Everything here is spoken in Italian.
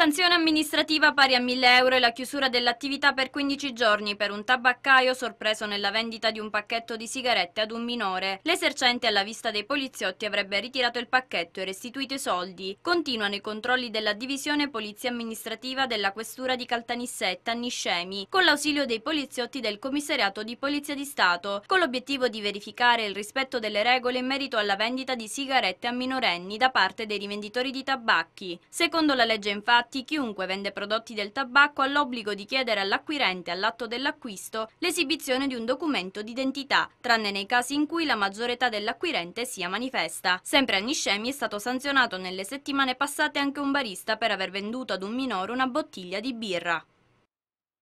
Sanzione amministrativa pari a 1000 euro e la chiusura dell'attività per 15 giorni per un tabaccaio sorpreso nella vendita di un pacchetto di sigarette ad un minore. L'esercente alla vista dei poliziotti avrebbe ritirato il pacchetto e restituito i soldi. Continuano i controlli della divisione polizia amministrativa della questura di Caltanissetta Niscemi con l'ausilio dei poliziotti del commissariato di Polizia di Stato con l'obiettivo di verificare il rispetto delle regole in merito alla vendita di sigarette a minorenni da parte dei rivenditori di tabacchi. Secondo la legge infatti Infatti chiunque vende prodotti del tabacco ha l'obbligo di chiedere all'acquirente all'atto dell'acquisto l'esibizione di un documento d'identità, tranne nei casi in cui la maggiore età dell'acquirente sia manifesta. Sempre a Niscemi è stato sanzionato nelle settimane passate anche un barista per aver venduto ad un minore una bottiglia di birra.